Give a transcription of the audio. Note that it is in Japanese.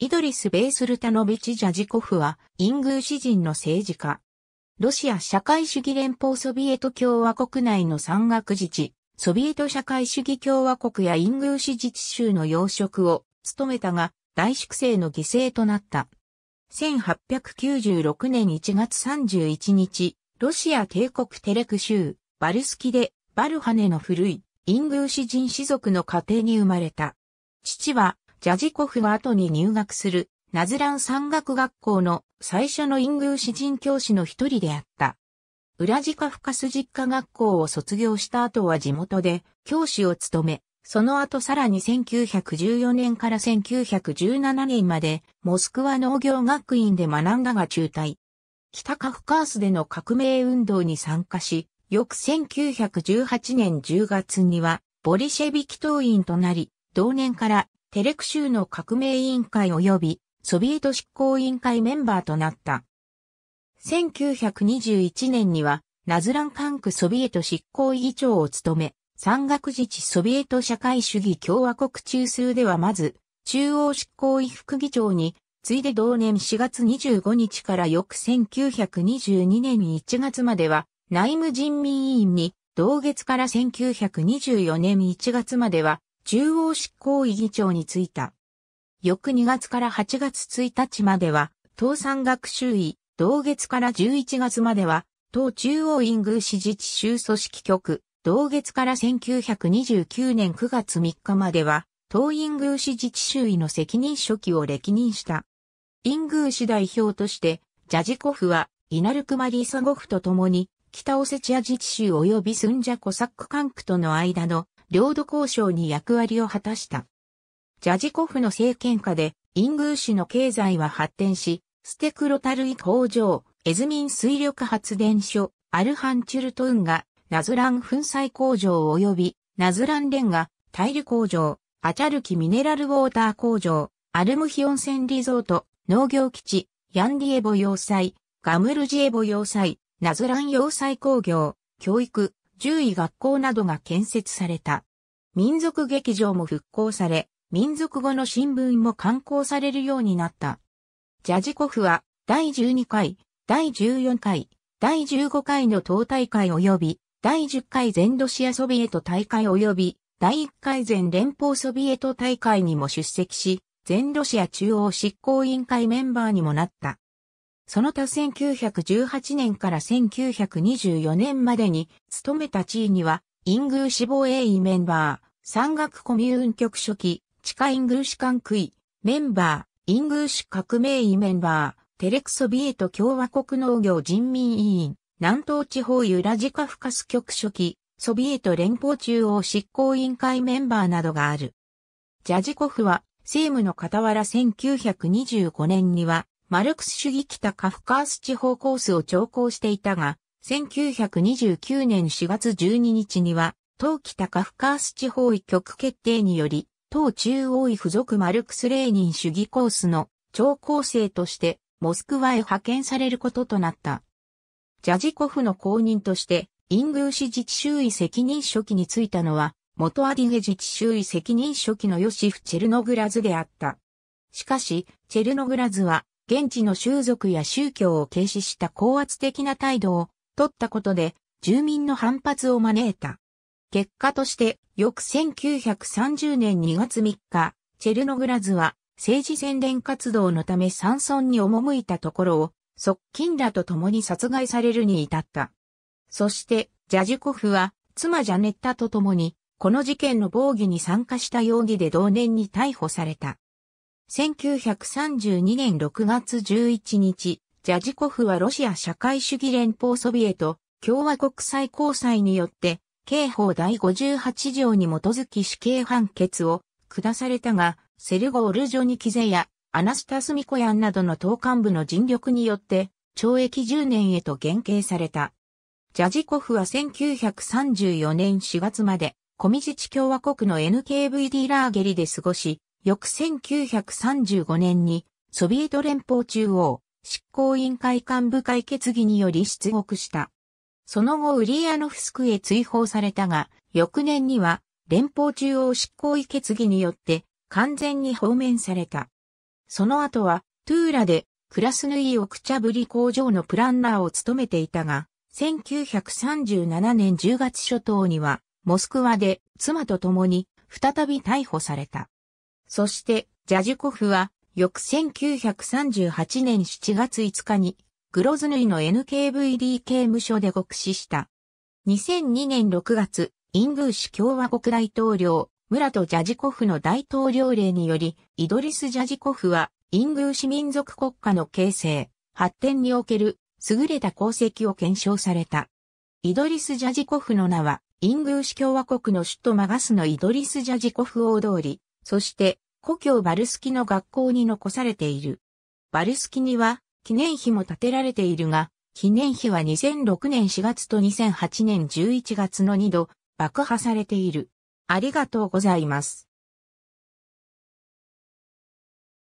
イドリス・ベイスルタノビチ・ジャジコフは、イングーシ人の政治家。ロシア社会主義連邦ソビエト共和国内の山岳自治、ソビエト社会主義共和国やイングーシ自治州の要職を務めたが、大粛清の犠牲となった。1896年1月31日、ロシア帝国テレク州、バルスキで、バルハネの古い、イングーシ人氏族の家庭に生まれた。父は、ジャジコフは後に入学する、ナズラン山岳学校の最初のイングー詩人教師の一人であった。ウラジカフカス実家学校を卒業した後は地元で教師を務め、その後さらに1914年から1917年までモスクワ農業学院で学んだが中退。北カフカースでの革命運動に参加し、翌1918年10月にはボリシェビキ党員となり、同年からテレク州の革命委員会及びソビエト執行委員会メンバーとなった。1921年には、ナズラン管区ソビエト執行委議長を務め、山岳自治ソビエト社会主義共和国中枢ではまず、中央執行委副議長に、次いで同年4月25日から翌1922年1月までは、内務人民委員に、同月から1924年1月までは、中央執行委議長に就いた。翌2月から8月1日までは、党産学習委、同月から11月までは、党中央院宮シ自治州組織局、同月から1929年9月3日までは、党院宮シ自治州委の責任書記を歴任した。院宮シ代表として、ジャジコフは、イナルクマリーサゴフと共に、北オセチア自治州及びスンジャコサック管区との間の領土交渉に役割を果たした。ジャジコフの政権下で、イングー市の経済は発展し、ステクロタルイ工場、エズミン水力発電所、アルハンチュルトゥンガ、ナズラン粉砕工場及び、ナズランレンガ、タイル工場、アチャルキミネラルウォーター工場、アルムヒ温泉リゾート、農業基地、ヤンディエボ要塞、ガムルジエボ要塞、ナズラン要塞工業、教育、獣医学校などが建設された。民族劇場も復興され、民族語の新聞も刊行されるようになった。ジャジコフは第12回、第14回、第15回の党大会及び、第10回全ロシアソビエト大会及び、第1回全連邦ソビエト大会にも出席し、全ロシア中央執行委員会メンバーにもなった。その他1918年から1924年までに勤めた地位には、イングーシ防メンバー、山岳コミューン局初期、地下イングルシカン区位、メンバー、イングルシュ革命委メンバー、テレクソビエト共和国農業人民委員、南東地方ユラジカフカス局初期、ソビエト連邦中央執行委員会メンバーなどがある。ジャジコフは、政務の傍ら1925年には、マルクス主義北カフカース地方コースを調校していたが、1929年4月12日には、当期高深ース地方医局決定により、党中央医付属マルクス・レーニン主義コースの超高生としてモスクワへ派遣されることとなった。ジャジコフの後任として、イングーシ自治周囲責任書記に就いたのは、元アディゲ自治周囲責任書記のヨシフ・チェルノグラズであった。しかし、チェルノグラズは、現地の習族や宗教を軽視した高圧的な態度を取ったことで、住民の反発を招いた。結果として、翌1930年2月3日、チェルノグラズは政治宣伝活動のため山村に赴いたところを、側近らと共に殺害されるに至った。そして、ジャジコフは、妻ジャネッタと共に、この事件の防御に参加した容疑で同年に逮捕された。1932年6月11日、ジャジコフはロシア社会主義連邦ソビエト共和国際交際によって刑法第58条に基づき死刑判決を下されたが、セルゴールジョニキゼやアナスタスミコヤンなどの党幹部の尽力によって懲役10年へと減刑された。ジャジコフは1934年4月までコミジチ共和国の NKVD ラーゲリで過ごし、翌1935年にソビエト連邦中央執行委員会幹部会決議により出国した。その後ウリヤノフスクへ追放されたが、翌年には連邦中央執行委決議によって完全に放免された。その後はトゥーラでクラスヌイオクチャブリ工場のプランナーを務めていたが、1937年10月初頭にはモスクワで妻と共に再び逮捕された。そしてジャジュコフは翌1938年7月5日にグロズヌイの NKVD 刑務所で獄死した。2002年6月、イングーシ共和国大統領、ムラト・ジャジコフの大統領令により、イドリス・ジャジコフは、イングーシ民族国家の形成、発展における、優れた功績を検証された。イドリス・ジャジコフの名は、イングーシ共和国の首都マガスのイドリス・ジャジコフ大通り、そして、故郷バルスキの学校に残されている。バルスキには、記念碑も建てられているが、記念碑は2006年4月と2008年11月の2度爆破されている。ありがとうございます。